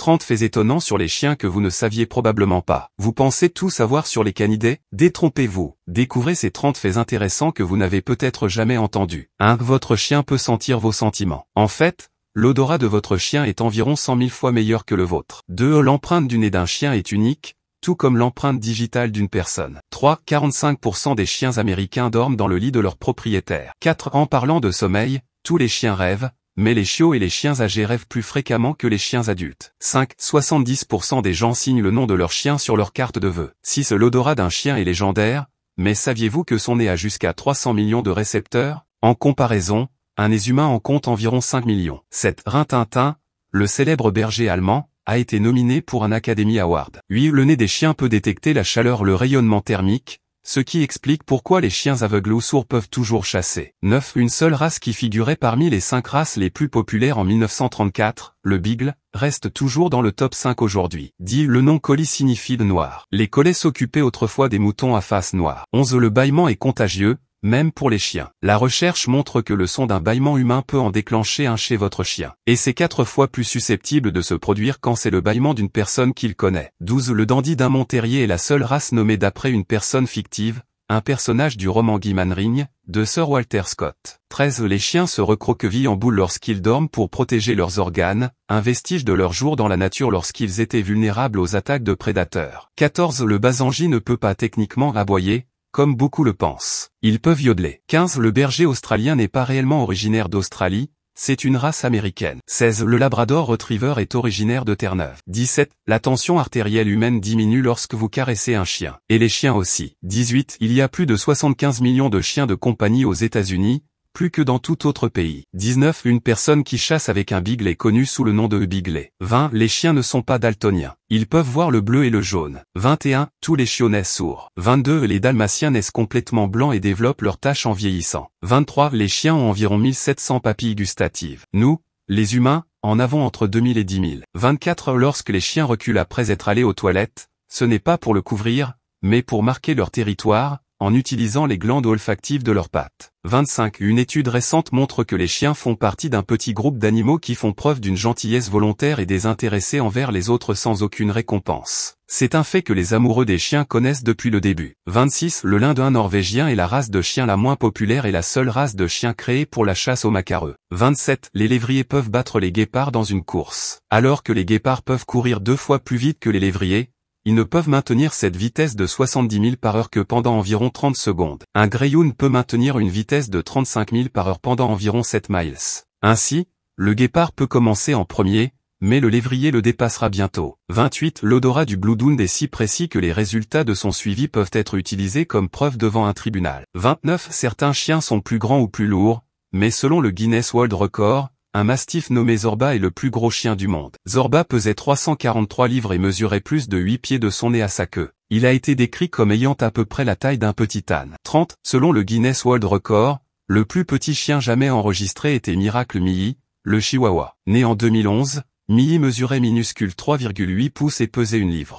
30 faits étonnants sur les chiens que vous ne saviez probablement pas. Vous pensez tout savoir sur les canidés Détrompez-vous. Découvrez ces 30 faits intéressants que vous n'avez peut-être jamais entendus. 1. Votre chien peut sentir vos sentiments. En fait, l'odorat de votre chien est environ 100 000 fois meilleur que le vôtre. 2. L'empreinte du nez d'un chien est unique, tout comme l'empreinte digitale d'une personne. 3. 45% des chiens américains dorment dans le lit de leur propriétaire. 4. En parlant de sommeil, tous les chiens rêvent, mais les chiots et les chiens âgés rêvent plus fréquemment que les chiens adultes. 5. 70% des gens signent le nom de leur chien sur leur carte de vœux. 6. L'odorat d'un chien est légendaire, mais saviez-vous que son nez a jusqu'à 300 millions de récepteurs En comparaison, un nez humain en compte environ 5 millions. 7. Rintintin, le célèbre berger allemand, a été nominé pour un Academy Award. 8. Le nez des chiens peut détecter la chaleur, le rayonnement thermique, ce qui explique pourquoi les chiens aveugles ou sourds peuvent toujours chasser. 9. Une seule race qui figurait parmi les 5 races les plus populaires en 1934, le Bigle, reste toujours dans le top 5 aujourd'hui. 10. Le nom colis signifie de noir. Les collets s'occupaient autrefois des moutons à face noire. 11. Le bâillement est contagieux, même pour les chiens. La recherche montre que le son d'un bâillement humain peut en déclencher un chez votre chien. Et c'est quatre fois plus susceptible de se produire quand c'est le bâillement d'une personne qu'il connaît. 12. Le dandy d'un Monterrier est la seule race nommée d'après une personne fictive, un personnage du roman Guy de Sir Walter Scott. 13. Les chiens se recroquevillent en boule lorsqu'ils dorment pour protéger leurs organes, un vestige de leur jour dans la nature lorsqu'ils étaient vulnérables aux attaques de prédateurs. 14. Le basangi ne peut pas techniquement aboyer, comme beaucoup le pensent. Ils peuvent yodeler. 15. Le berger australien n'est pas réellement originaire d'Australie, c'est une race américaine. 16. Le labrador retriever est originaire de Terre-Neuve. 17. La tension artérielle humaine diminue lorsque vous caressez un chien. Et les chiens aussi. 18. Il y a plus de 75 millions de chiens de compagnie aux États-Unis, plus que dans tout autre pays. 19. Une personne qui chasse avec un bigle est connue sous le nom de biglet. 20. Les chiens ne sont pas daltoniens. Ils peuvent voir le bleu et le jaune. 21. Tous les chiots naissent sourds. 22. Les dalmatiens naissent complètement blancs et développent leurs taches en vieillissant. 23. Les chiens ont environ 1700 papilles gustatives. Nous, les humains, en avons entre 2000 et 10000. 24. Lorsque les chiens reculent après être allés aux toilettes, ce n'est pas pour le couvrir, mais pour marquer leur territoire, en utilisant les glandes olfactives de leurs pattes. 25. Une étude récente montre que les chiens font partie d'un petit groupe d'animaux qui font preuve d'une gentillesse volontaire et désintéressée envers les autres sans aucune récompense. C'est un fait que les amoureux des chiens connaissent depuis le début. 26. Le un norvégien est la race de chien la moins populaire et la seule race de chien créée pour la chasse aux macareux. 27. Les lévriers peuvent battre les guépards dans une course. Alors que les guépards peuvent courir deux fois plus vite que les lévriers, ils ne peuvent maintenir cette vitesse de 70 000 par heure que pendant environ 30 secondes. Un Greyhound peut maintenir une vitesse de 35 000 par heure pendant environ 7 miles. Ainsi, le guépard peut commencer en premier, mais le lévrier le dépassera bientôt. 28. L'odorat du Blue est si précis que les résultats de son suivi peuvent être utilisés comme preuve devant un tribunal. 29. Certains chiens sont plus grands ou plus lourds, mais selon le Guinness World Record, un mastif nommé Zorba est le plus gros chien du monde. Zorba pesait 343 livres et mesurait plus de 8 pieds de son nez à sa queue. Il a été décrit comme ayant à peu près la taille d'un petit âne. 30. Selon le Guinness World Record, le plus petit chien jamais enregistré était Miracle Mii, le Chihuahua. Né en 2011, Mii mesurait minuscule 3,8 pouces et pesait une livre.